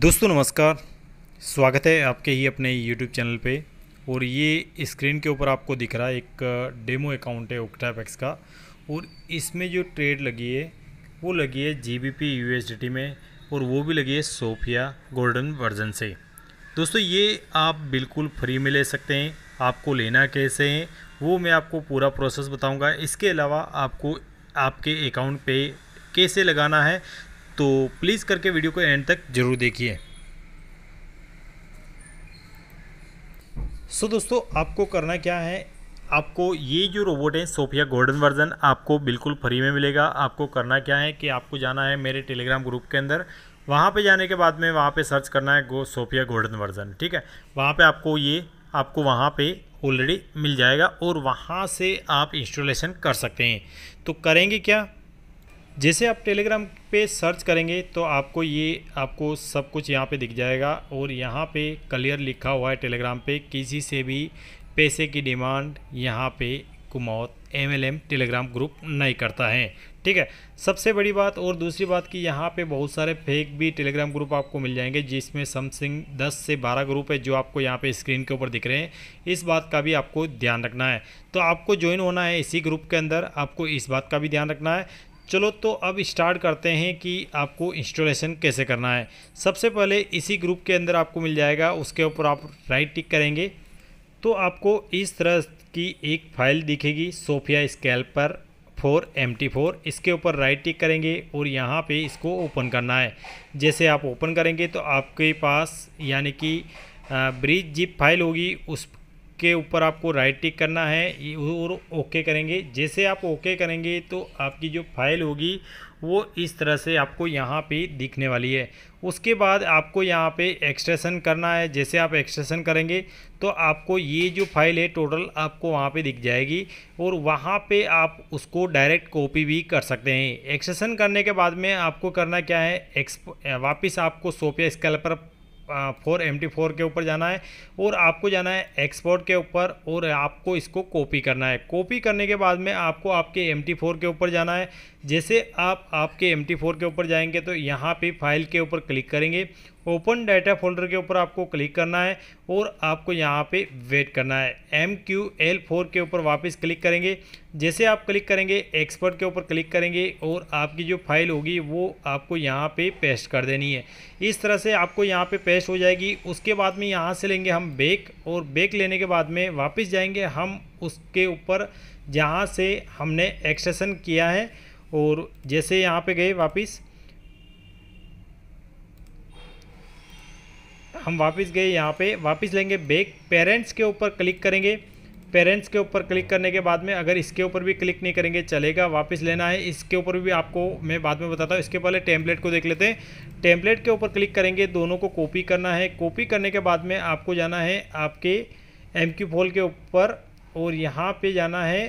दोस्तों नमस्कार स्वागत है आपके ही अपने YouTube चैनल पे और ये स्क्रीन के ऊपर आपको दिख रहा है एक डेमो अकाउंट है ओक्टापेक्स का और इसमें जो ट्रेड लगी है वो लगी है जी बी पी यू में और वो भी लगी है सोफिया गोल्डन वर्जन से दोस्तों ये आप बिल्कुल फ्री में ले सकते हैं आपको लेना कैसे है वो मैं आपको पूरा प्रोसेस बताऊँगा इसके अलावा आपको आपके अकाउंट पे कैसे लगाना है तो प्लीज़ करके वीडियो को एंड तक ज़रूर देखिए सो so, दोस्तों आपको करना क्या है आपको ये जो रोबोट है सोफिया गोल्डन वर्जन आपको बिल्कुल फ्री में मिलेगा आपको करना क्या है कि आपको जाना है मेरे टेलीग्राम ग्रुप के अंदर वहाँ पे जाने के बाद में वहाँ पे सर्च करना है गो सोफिया गोल्डन वर्जन ठीक है वहाँ पे आपको ये आपको वहाँ पे ऑलरेडी मिल जाएगा और वहाँ से आप इंस्टॉलेशन कर सकते हैं तो करेंगे क्या जैसे आप टेलीग्राम पे सर्च करेंगे तो आपको ये आपको सब कुछ यहाँ पे दिख जाएगा और यहाँ पे क्लियर लिखा हुआ है टेलीग्राम पे किसी से भी पैसे की डिमांड यहाँ पे कुमौत एम टेलीग्राम ग्रुप नहीं करता है ठीक है सबसे बड़ी बात और दूसरी बात कि यहाँ पे बहुत सारे फेक भी टेलीग्राम ग्रुप आपको मिल जाएंगे जिसमें समथिंग 10 से 12 ग्रुप है जो आपको यहाँ पे स्क्रीन के ऊपर दिख रहे हैं इस बात का भी आपको ध्यान रखना है तो आपको ज्वाइन होना है इसी ग्रुप के अंदर आपको इस बात का भी ध्यान रखना है चलो तो अब स्टार्ट करते हैं कि आपको इंस्टॉलेशन कैसे करना है सबसे पहले इसी ग्रुप के अंदर आपको मिल जाएगा उसके ऊपर आप राइट टिक करेंगे तो आपको इस तरह की एक फाइल दिखेगी सोफिया स्केल पर फोर एम टी फोर इसके ऊपर राइट टिक करेंगे और यहाँ पे इसको ओपन करना है जैसे आप ओपन करेंगे तो आपके पास यानी कि ब्रिज जिप फाइल होगी उस के ऊपर आपको राइट टिक करना है और ओके करेंगे जैसे आप ओके करेंगे तो आपकी जो फाइल होगी वो इस तरह से आपको यहाँ पे दिखने वाली है उसके बाद आपको यहाँ पे एक्सट्रेशन करना है जैसे आप एक्सट्रेशन करेंगे तो आपको ये जो फाइल है टोटल आपको वहाँ पे दिख जाएगी और वहाँ पे आप उसको डायरेक्ट कॉपी भी कर सकते हैं एक्सट्रेशन करने के बाद में आपको करना क्या है एक्सप वापस आपको सोफिया स्केल पर फोर एम टी फोर के ऊपर जाना है और आपको जाना है एक्सपोर्ट के ऊपर और आपको इसको कॉपी करना है कॉपी करने के बाद में आपको आपके एम टी फोर के ऊपर जाना है जैसे आप आपके एम टी फोर के ऊपर जाएंगे तो यहाँ पे फाइल के ऊपर क्लिक करेंगे ओपन डाटा फोल्डर के ऊपर आपको क्लिक करना है और आपको यहाँ पे वेट करना है एम क्यू एल फोर के ऊपर वापस क्लिक करेंगे जैसे आप क्लिक करेंगे एक्सपर्ट के ऊपर क्लिक करेंगे और आपकी जो फाइल होगी वो आपको यहाँ पे पेस्ट कर देनी है इस तरह से आपको यहाँ पे पेस्ट हो जाएगी उसके बाद में यहाँ से लेंगे हम बेक और बेक लेने के बाद में वापस जाएंगे हम उसके ऊपर जहाँ से हमने एक्सेसन किया है और जैसे यहाँ पे गए वापस हम वापस गए यहाँ पे वापस लेंगे बैग पेरेंट्स के ऊपर क्लिक करेंगे पेरेंट्स के ऊपर क्लिक करने के बाद में अगर इसके ऊपर भी क्लिक नहीं करेंगे चलेगा वापस लेना है इसके ऊपर भी आपको मैं बाद में बताता हूँ इसके पहले टेम्पलेट को देख लेते हैं टेम्पलेट के ऊपर क्लिक करेंगे दोनों को कॉपी करना है कॉपी करने के बाद में आपको जाना है आपके एम क्यू फोल के ऊपर और यहाँ पे जाना है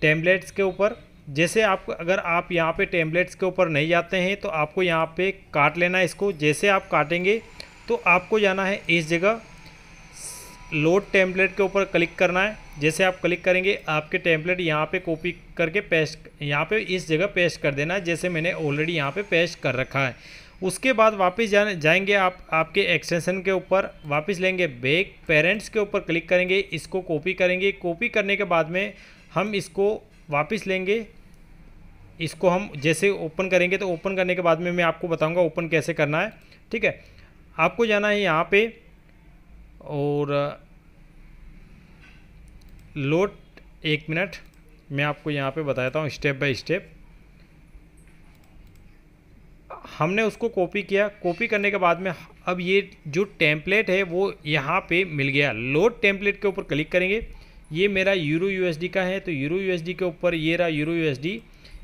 टेम्पलेट्स के ऊपर जैसे आप अगर आप यहाँ पे टेम्पलेट्स के ऊपर नहीं जाते हैं तो आपको यहाँ पे काट लेना है इसको जैसे आप काटेंगे तो आपको जाना है इस जगह लोड टेम्पलेट के ऊपर क्लिक करना है जैसे आप क्लिक करेंगे आपके टेम्पलेट यहाँ पे कॉपी करके पेस्ट यहाँ पे इस जगह पेस्ट कर देना है जैसे मैंने ऑलरेडी यहाँ पे पेस्ट कर रखा है उसके बाद वापस जाने जाएंगे आप आपके एक्सटेंशन के ऊपर वापस लेंगे बेग पेरेंट्स के ऊपर क्लिक करेंगे इसको कॉपी करेंगे कॉपी करने के बाद में हम इसको वापस लेंगे इसको हम जैसे ओपन करेंगे तो ओपन करने के बाद में मैं आपको बताऊंगा ओपन कैसे करना है ठीक है आपको जाना है यहाँ पे और लोट एक मिनट मैं आपको यहाँ पे बताता हूँ स्टेप बाय स्टेप हमने उसको कॉपी किया कॉपी करने के बाद में अब ये जो टेम्पलेट है वो यहाँ पे मिल गया लोड टेम्पलेट के ऊपर क्लिक करेंगे ये मेरा यूरो यूएसडी का है तो यूरो यूएसडी के ऊपर ये रहा यूरो यूएसडी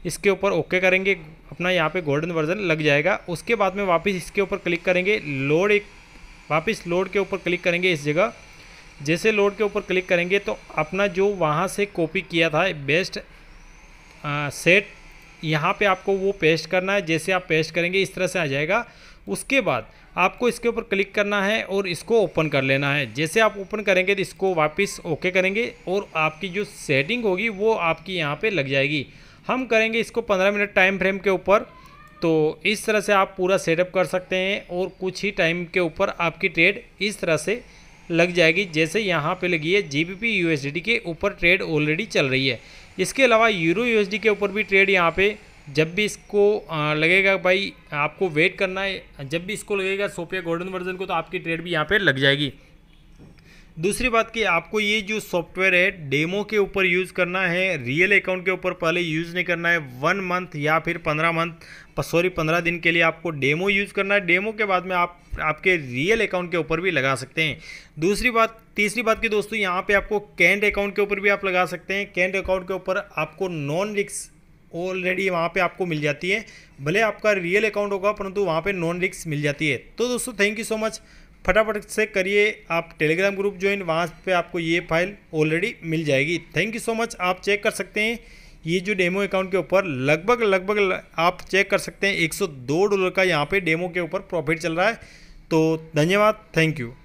इसके ऊपर ओके करेंगे अपना यहाँ पे गोल्डन वर्जन लग जाएगा उसके बाद में वापस इसके ऊपर क्लिक करेंगे लोड एक वापस लोड के ऊपर क्लिक करेंगे इस जगह जैसे लोड के ऊपर क्लिक करेंगे तो अपना जो वहाँ से कॉपी किया था बेस्ट आ, सेट यहाँ पे आपको वो पेस्ट करना है जैसे आप पेस्ट करेंगे इस तरह से आ जाएगा उसके बाद आपको इसके ऊपर क्लिक करना है और इसको ओपन कर लेना है जैसे आप ओपन करेंगे तो इसको वापस ओके करेंगे और आपकी जो सेटिंग होगी वो आपकी यहाँ पे लग जाएगी हम करेंगे इसको 15 मिनट टाइम फ्रेम के ऊपर तो इस तरह से आप पूरा सेटअप कर सकते हैं और कुछ ही टाइम के ऊपर आपकी ट्रेड इस तरह से लग जाएगी जैसे यहाँ पे लगी है जी बी के ऊपर ट्रेड ऑलरेडी चल रही है इसके अलावा यूरो यूएसडी के ऊपर भी ट्रेड यहाँ पे जब भी इसको लगेगा भाई आपको वेट करना है जब भी इसको लगेगा सोपिया गोल्डन वर्जन को तो आपकी ट्रेड भी यहाँ पे लग जाएगी दूसरी बात कि आपको ये जो सॉफ्टवेयर है डेमो के ऊपर यूज़ करना है रियल अकाउंट के ऊपर पहले यूज़ नहीं करना है वन मंथ या फिर पंद्रह मंथ सॉरी पंद्रह दिन के लिए आपको डेमो यूज़ करना है डेमो के बाद में आप आपके रियल अकाउंट के ऊपर भी लगा सकते हैं दूसरी बात तीसरी बात की दोस्तों यहाँ पे आपको कैंड अकाउंट के ऊपर भी आप लगा सकते हैं कैंड अकाउंट के ऊपर आपको नॉन रिक्स ऑलरेडी वहाँ पे आपको मिल जाती है भले आपका रियल अकाउंट होगा परंतु वहाँ पे नॉन रिक्स मिल जाती है तो दोस्तों थैंक यू सो मच फटाफट से करिए आप टेलीग्राम ग्रुप ज्वाइन वहाँ पे आपको ये फाइल ऑलरेडी मिल जाएगी थैंक यू सो मच आप चेक कर सकते हैं ये जो डेमो अकाउंट के ऊपर लगभग लगभग आप चेक कर सकते हैं 102 डॉलर का यहाँ पे डेमो के ऊपर प्रॉफिट चल रहा है तो धन्यवाद थैंक यू